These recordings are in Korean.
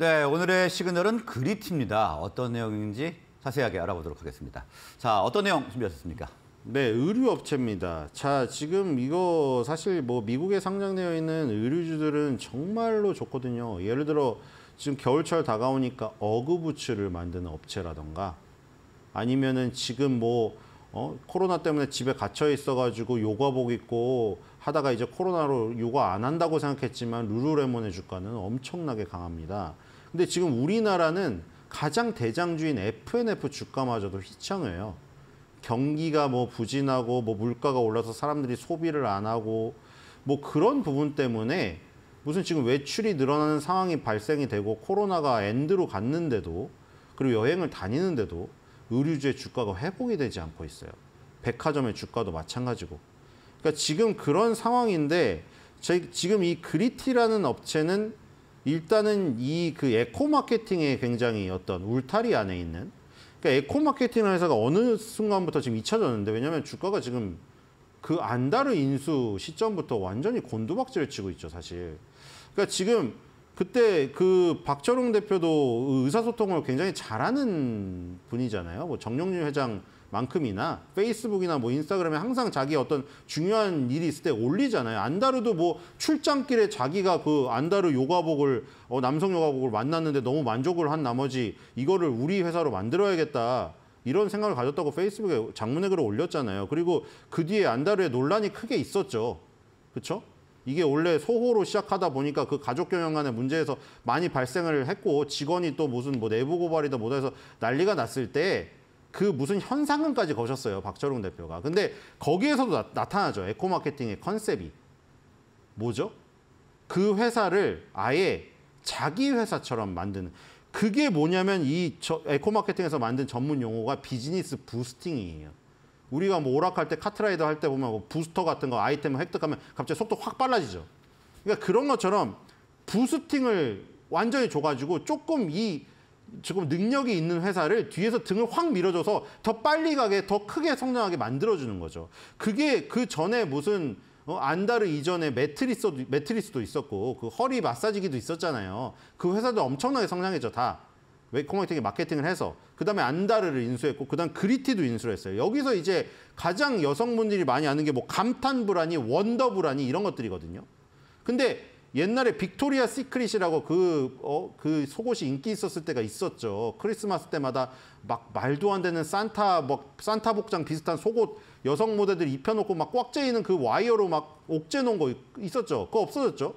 네, 오늘의 시그널은 그리티입니다. 어떤 내용인지 자세하게 알아보도록 하겠습니다. 자, 어떤 내용 준비하셨습니까? 네, 의류업체입니다. 자, 지금 이거 사실 뭐 미국에 상장되어 있는 의류주들은 정말로 좋거든요. 예를 들어 지금 겨울철 다가오니까 어그부츠를 만드는 업체라던가 아니면은 지금 뭐 어, 코로나 때문에 집에 갇혀 있어가지고 요가복 입고 하다가 이제 코로나로 요가 안 한다고 생각했지만 루루레몬의 주가는 엄청나게 강합니다. 근데 지금 우리나라는 가장 대장주인 F&F n 주가마저도 휘청해요. 경기가 뭐 부진하고 뭐 물가가 올라서 사람들이 소비를 안 하고 뭐 그런 부분 때문에 무슨 지금 외출이 늘어나는 상황이 발생이 되고 코로나가 엔드로 갔는데도 그리고 여행을 다니는데도 의류주의 주가가 회복이 되지 않고 있어요. 백화점의 주가도 마찬가지고. 그러니까 지금 그런 상황인데 저희 지금 이 그리티라는 업체는 일단은 이 그 에코 마케팅에 굉장히 어떤 울타리 안에 있는 그러니까 에코 마케팅 회사가 어느 순간부터 지금 잊혀졌는데 왜냐하면 주가가 지금 그 안다르 인수 시점부터 완전히 곤두박질을 치고 있죠 사실. 그러니까 지금 그때 그 박철웅 대표도 의사소통을 굉장히 잘하는 분이잖아요. 뭐정용진 회장 만큼이나 페이스북이나 뭐 인스타그램에 항상 자기 어떤 중요한 일이 있을 때 올리잖아요. 안다르도 뭐 출장길에 자기가 그 안다르 요가복을 어, 남성 요가복을 만났는데 너무 만족을 한 나머지 이거를 우리 회사로 만들어야겠다. 이런 생각을 가졌다고 페이스북에 장문의 글을 올렸잖아요. 그리고 그 뒤에 안다르의 논란이 크게 있었죠. 그렇죠? 이게 원래 소호로 시작하다 보니까 그 가족 경영 간의 문제에서 많이 발생을 했고 직원이 또 무슨 뭐 내부 고발이다 뭐다 해서 난리가 났을 때그 무슨 현상금까지 거셨어요. 박철웅 대표가. 근데 거기에서도 나, 타나죠 에코마케팅의 컨셉이. 뭐죠? 그 회사를 아예 자기 회사처럼 만드는 그게 뭐냐면 이 저, 에코마케팅에서 만든 전문 용어가 비즈니스 부스팅이에요. 우리가 뭐 오락할 때 카트라이더 할 때 보면 뭐 부스터 같은 거 아이템을 획득하면 갑자기 속도 확 빨라지죠. 그러니까 그런 것처럼 부스팅을 완전히 줘가지고 조금 이 조금 능력이 있는 회사를 뒤에서 등을 확 밀어줘서 더 빨리 가게 더 크게 성장하게 만들어주는 거죠. 그게 그 전에 무슨 어, 안다르 이전에 매트리스도, 매트리스도 있었고 그 허리 마사지기도 있었잖아요. 그 회사도 엄청나게 성장했죠 다. 코마이팅이 마케팅을 해서 그다음에 안다르를 인수했고 그다음 그리티도 인수를 했어요. 여기서 이제 가장 여성분들이 많이 아는 게 뭐 감탄 불안이 원더 불안이 이런 것들이거든요. 근데 옛날에 빅토리아 시크릿이라고 그, 어, 그 속옷이 인기 있었을 때가 있었죠. 크리스마스 때마다 막 말도 안 되는 산타, 막 산타 복장 비슷한 속옷 여성 모델들 입혀놓고 막꽉쬐이는그 와이어로 막 옥죄 놓은 거 있었죠. 그거 없어졌죠.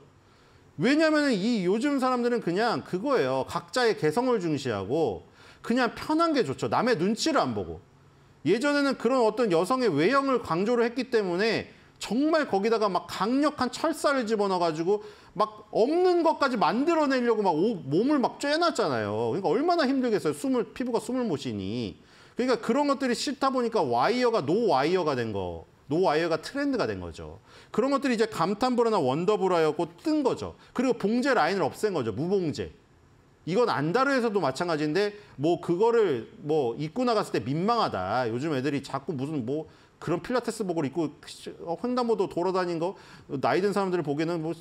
왜냐면이 요즘 사람들은 그냥 그거예요. 각자의 개성을 중시하고 그냥 편한 게 좋죠. 남의 눈치를 안 보고. 예전에는 그런 어떤 여성의 외형을 강조를 했기 때문에 정말 거기다가 막 강력한 철사를 집어넣어가지고 막 없는 것까지 만들어내려고 막 오, 몸을 막 쬐놨잖아요. 그러니까 얼마나 힘들겠어요. 숨을 피부가 숨을 못 쉬니. 그러니까 그런 것들이 싫다 보니까 와이어가 노 와이어가 된 거. 노 와이어가 트렌드가 된 거죠. 그런 것들이 이제 감탄브라나 원더브라였고 뜬 거죠. 그리고 봉제 라인을 없앤 거죠. 무봉제. 이건 안다르에서도 마찬가지인데 뭐 그거를 뭐 입고 나갔을 때 민망하다. 요즘 애들이 자꾸 무슨 뭐 그런 필라테스복을 입고 어, 횡단보도 돌아다닌 거 나이 든 사람들을 보기에는 뭐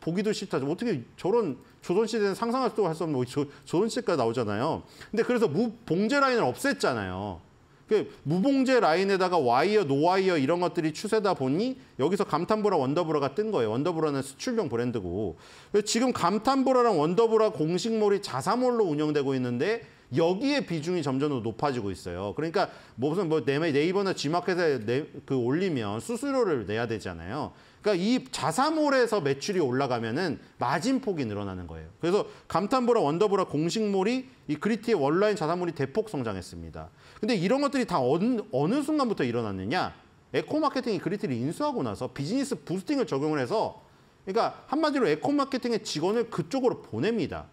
보기도 싫다. 어떻게 저런 조선시대는 상상할 수도 할수 없는 뭐 조, 조선시대까지 나오잖아요. 근데 그래서 무봉제 라인을 없앴잖아요. 그 무봉제 라인에다가 와이어, 노와이어 이런 것들이 추세다 보니 여기서 감탄보라, 원더브라가 뜬 거예요. 원더브라는 수출용 브랜드고. 지금 감탄보라랑 원더브라 공식몰이 자사몰로 운영되고 있는데 여기에 비중이 점점 더 높아지고 있어요. 그러니까 뭐 무슨 뭐 네이버나 지마켓에 네, 그 올리면 수수료를 내야 되잖아요. 그러니까 이 자사몰에서 매출이 올라가면은 마진폭이 늘어나는 거예요. 그래서 감탄보라 원더보라 공식몰이 이 그리티의 원라인 자사몰이 대폭 성장했습니다. 근데 이런 것들이 다 어느, 어느 순간부터 일어났느냐? 에코마케팅이 그리티를 인수하고 나서 비즈니스 부스팅을 적용을 해서 그러니까 한마디로 에코마케팅의 직원을 그쪽으로 보냅니다.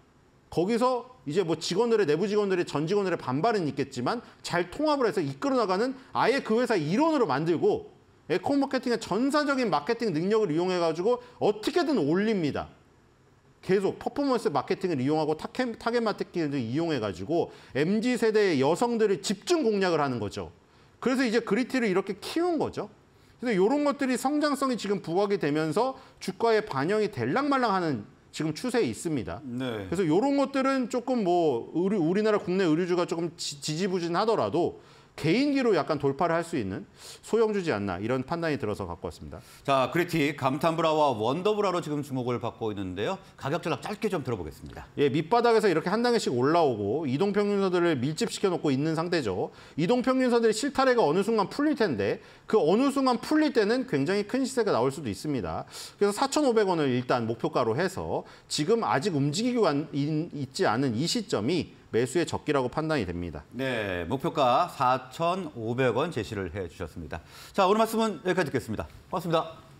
거기서 이제 뭐 직원들의 내부 직원들의 전 직원들의 반발은 있겠지만 잘 통합을 해서 이끌어 나가는 아예 그 회사 일원으로 만들고 에코 마케팅의 전사적인 마케팅 능력을 이용해 가지고 어떻게든 올립니다. 계속 퍼포먼스 마케팅을 이용하고 타겟, 타겟 마케팅을 이용해 가지고 MZ 세대의 여성들을 집중 공략을 하는 거죠. 그래서 이제 그리티를 이렇게 키운 거죠. 그래서 이런 것들이 성장성이 지금 부각이 되면서 주가에 반영이 될랑말랑하는 지금 추세에 있습니다. 네. 그래서 이런 것들은 조금 뭐 우리 우리나라 국내 의류주가 조금 지, 지지부진하더라도 개인기로 약간 돌파를 할 수 있는 소형주지 않나 이런 판단이 들어서 갖고 왔습니다. 자, 그리틱 감탄브라와 원더브라로 지금 주목을 받고 있는데요. 가격 전략 짧게 좀 들어보겠습니다. 예, 밑바닥에서 이렇게 한 단계씩 올라오고 이동평균선들을 밀집시켜 놓고 있는 상태죠. 이동평균선들이 실타래가 어느 순간 풀릴 텐데 그 어느 순간 풀릴 때는 굉장히 큰 시세가 나올 수도 있습니다. 그래서 4,500원을 일단 목표가로 해서 지금 아직 움직이고 있지 않은 이 시점이 매수의 적기라고 판단이 됩니다. 네, 목표가 4,500원 제시를 해주셨습니다. 자, 오늘 말씀은 여기까지 듣겠습니다. 고맙습니다.